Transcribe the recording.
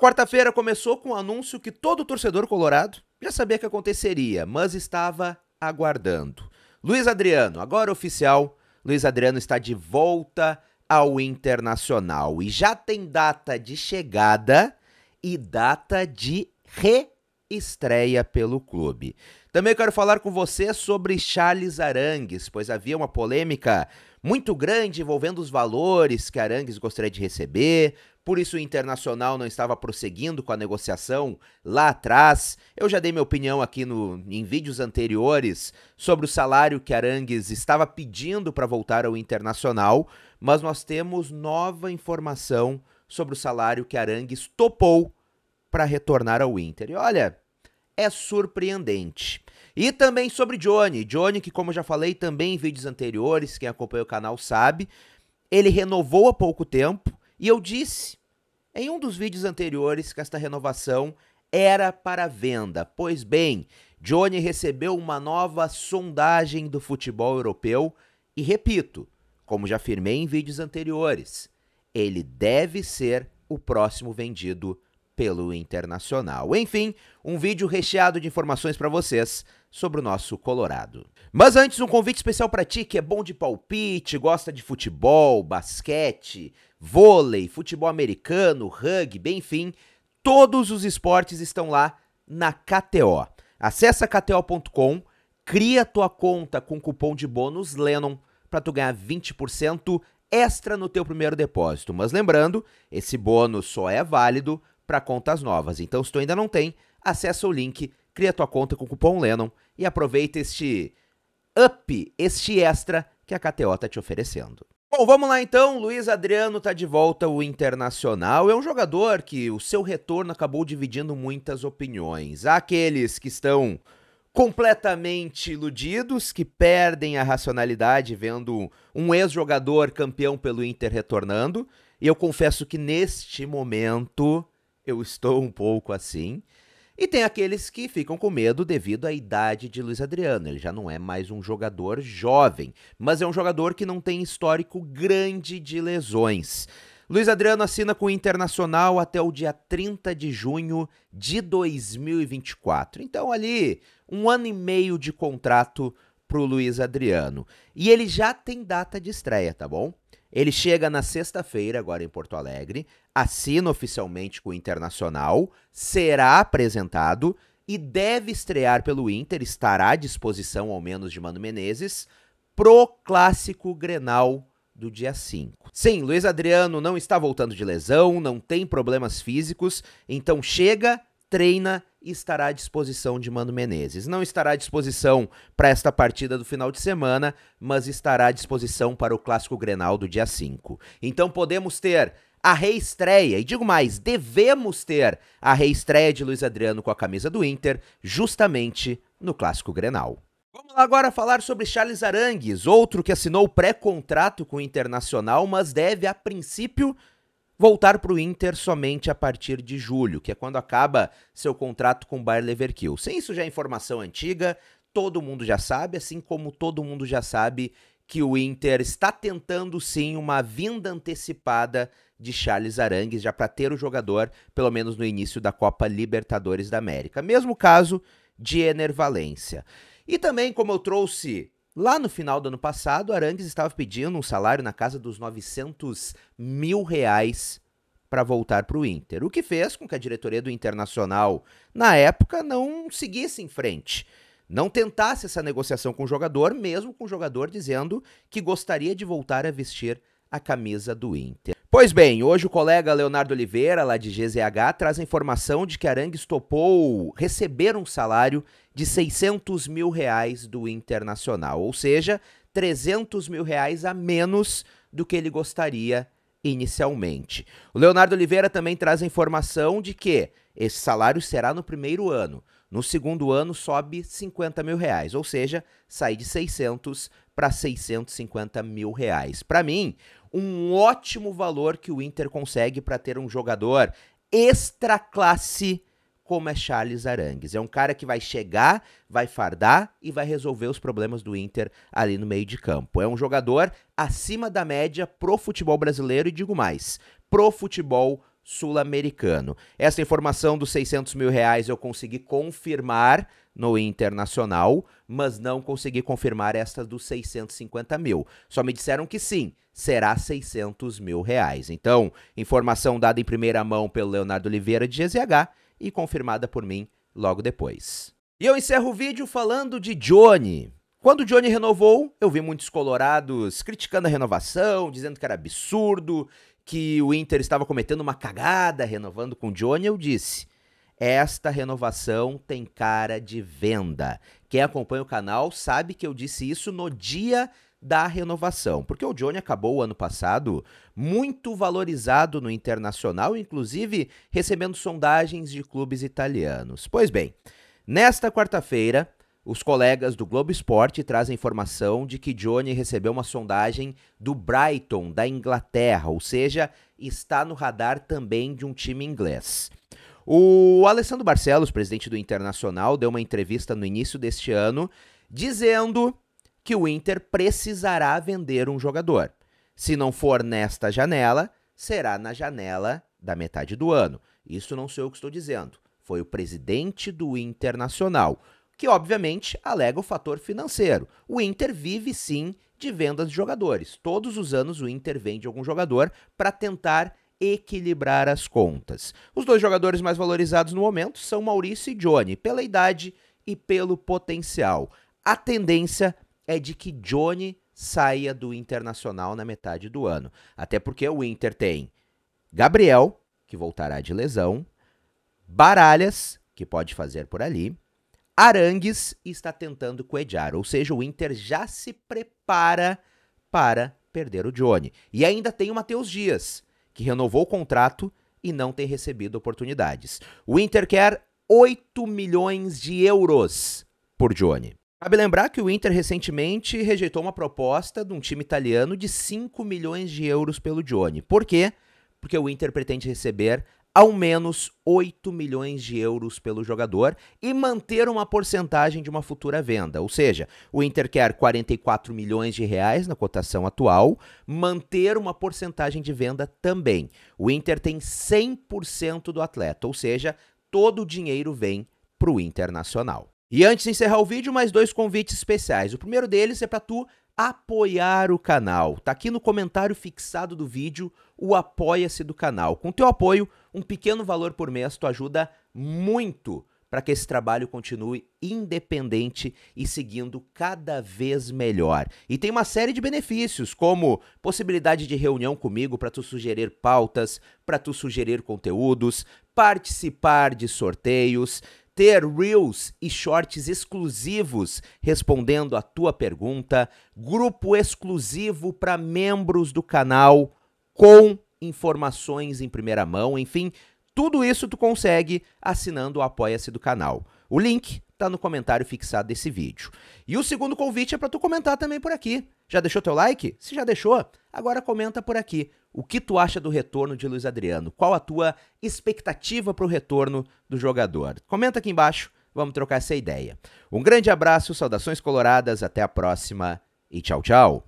quarta-feira começou com um anúncio que todo torcedor colorado já sabia que aconteceria, mas estava aguardando. Luiz Adriano, agora oficial, Luiz Adriano está de volta ao Internacional e já tem data de chegada e data de reestreia pelo clube. Também quero falar com você sobre Charles Arangues, pois havia uma polêmica muito grande envolvendo os valores que Arangues gostaria de receber, por isso o Internacional não estava prosseguindo com a negociação lá atrás. Eu já dei minha opinião aqui no, em vídeos anteriores sobre o salário que Arangues estava pedindo para voltar ao Internacional, mas nós temos nova informação sobre o salário que Arangues topou para retornar ao Inter. E olha, é surpreendente. E também sobre Johnny. Johnny, que como já falei também em vídeos anteriores, quem acompanha o canal sabe, ele renovou há pouco tempo e eu disse em um dos vídeos anteriores que esta renovação era para venda. Pois bem, Johnny recebeu uma nova sondagem do futebol europeu e repito, como já afirmei em vídeos anteriores, ele deve ser o próximo vendido pelo Internacional. Enfim, um vídeo recheado de informações para vocês sobre o nosso Colorado. Mas antes, um convite especial para ti que é bom de palpite, gosta de futebol, basquete, vôlei, futebol americano, rugby, enfim, todos os esportes estão lá na KTO. Acesse kto.com, cria tua conta com cupom de bônus Lennon para tu ganhar 20% extra no teu primeiro depósito. Mas lembrando, esse bônus só é válido para contas novas. Então se tu ainda não tem, acessa o link, cria tua conta com cupom Lennon e aproveita este up, este extra que a KTO está te oferecendo. Bom, vamos lá então. Luiz Adriano está de volta ao Internacional. É um jogador que o seu retorno acabou dividindo muitas opiniões. Há aqueles que estão completamente iludidos, que perdem a racionalidade vendo um ex-jogador campeão pelo Inter retornando. E eu confesso que neste momento eu estou um pouco assim. E tem aqueles que ficam com medo devido à idade de Luiz Adriano. Ele já não é mais um jogador jovem, mas é um jogador que não tem histórico grande de lesões. Luiz Adriano assina com o Internacional até o dia 30 de junho de 2024. Então, ali, um ano e meio de contrato para o Luiz Adriano. E ele já tem data de estreia, tá bom? Ele chega na sexta-feira, agora em Porto Alegre, assina oficialmente com o Internacional, será apresentado e deve estrear pelo Inter, estará à disposição ao menos de Mano Menezes, pro clássico Grenal do dia 5. Sim, Luiz Adriano não está voltando de lesão, não tem problemas físicos, então chega treina e estará à disposição de Mano Menezes. Não estará à disposição para esta partida do final de semana, mas estará à disposição para o Clássico Grenal do dia 5. Então podemos ter a reestreia, e digo mais, devemos ter a reestreia de Luiz Adriano com a camisa do Inter, justamente no Clássico Grenal. Vamos lá agora falar sobre Charles Arangues, outro que assinou pré-contrato com o Internacional, mas deve, a princípio, voltar para o Inter somente a partir de julho, que é quando acaba seu contrato com o Bayer Leverkusen. Isso já é informação antiga, todo mundo já sabe, assim como todo mundo já sabe que o Inter está tentando sim uma vinda antecipada de Charles Arangues, já para ter o jogador, pelo menos no início da Copa Libertadores da América. Mesmo caso de Ener Valência. E também, como eu trouxe Lá no final do ano passado, Arangues estava pedindo um salário na casa dos 900 mil reais para voltar para o Inter, o que fez com que a diretoria do Internacional, na época, não seguisse em frente. Não tentasse essa negociação com o jogador, mesmo com o jogador dizendo que gostaria de voltar a vestir a camisa do Inter. Pois bem, hoje o colega Leonardo Oliveira, lá de GZH, traz a informação de que Arangues topou receber um salário de 600 mil reais do Internacional, ou seja, 300 mil reais a menos do que ele gostaria inicialmente. O Leonardo Oliveira também traz a informação de que esse salário será no primeiro ano. No segundo ano sobe 50 mil reais, ou seja, sai de 600 para 650 mil reais. Para mim, um ótimo valor que o Inter consegue para ter um jogador extra classe como é Charles Arangues. É um cara que vai chegar, vai fardar e vai resolver os problemas do Inter ali no meio de campo. É um jogador acima da média pro futebol brasileiro e digo mais, pro futebol sul-americano. Essa informação dos 600 mil reais eu consegui confirmar no Internacional, mas não consegui confirmar esta dos 650 mil. Só me disseram que sim, será 600 mil reais. Então, informação dada em primeira mão pelo Leonardo Oliveira de GZH e confirmada por mim logo depois. E eu encerro o vídeo falando de Johnny. Quando o Johnny renovou, eu vi muitos colorados criticando a renovação, dizendo que era absurdo, que o Inter estava cometendo uma cagada renovando com o Johnny, eu disse: esta renovação tem cara de venda. Quem acompanha o canal sabe que eu disse isso no dia da renovação, porque o Johnny acabou o ano passado muito valorizado no internacional, inclusive recebendo sondagens de clubes italianos. Pois bem, nesta quarta-feira, os colegas do Globo Esporte trazem informação de que Johnny recebeu uma sondagem do Brighton, da Inglaterra, ou seja, está no radar também de um time inglês. O Alessandro Barcelos, presidente do Internacional, deu uma entrevista no início deste ano dizendo que o Inter precisará vender um jogador. Se não for nesta janela, será na janela da metade do ano. Isso não sou eu que estou dizendo, foi o presidente do Internacional que obviamente alega o fator financeiro. O Inter vive sim de vendas de jogadores. Todos os anos o Inter vende algum jogador para tentar equilibrar as contas. Os dois jogadores mais valorizados no momento são Maurício e Johnny, pela idade e pelo potencial. A tendência é de que Johnny saia do Internacional na metade do ano, até porque o Inter tem Gabriel, que voltará de lesão, Baralhas, que pode fazer por ali, Arangues está tentando coediar, ou seja, o Inter já se prepara para perder o Johnny. E ainda tem o Matheus Dias, que renovou o contrato e não tem recebido oportunidades. O Inter quer 8 milhões de euros por Johnny. Cabe lembrar que o Inter recentemente rejeitou uma proposta de um time italiano de 5 milhões de euros pelo Johnny. Por quê? Porque o Inter pretende receber ao menos 8 milhões de euros pelo jogador e manter uma porcentagem de uma futura venda. Ou seja, o Inter quer 44 milhões de reais na cotação atual, manter uma porcentagem de venda também. O Inter tem 100% do atleta, ou seja, todo o dinheiro vem para o Internacional. E antes de encerrar o vídeo, mais dois convites especiais. O primeiro deles é para tu apoiar o canal. Tá aqui no comentário fixado do vídeo o apoia-se do canal. Com teu apoio, um pequeno valor por mês tu ajuda muito para que esse trabalho continue independente e seguindo cada vez melhor. E tem uma série de benefícios, como possibilidade de reunião comigo para tu sugerir pautas, para tu sugerir conteúdos, participar de sorteios, ter reels e shorts exclusivos respondendo a tua pergunta, grupo exclusivo para membros do canal com informações em primeira mão, enfim, tudo isso tu consegue assinando o Apoia-se do canal. O link tá no comentário fixado desse vídeo. E o segundo convite é para tu comentar também por aqui. Já deixou teu like? Se já deixou, agora comenta por aqui. O que tu acha do retorno de Luiz Adriano? Qual a tua expectativa para o retorno do jogador? Comenta aqui embaixo, vamos trocar essa ideia. Um grande abraço, saudações coloradas, até a próxima e tchau, tchau.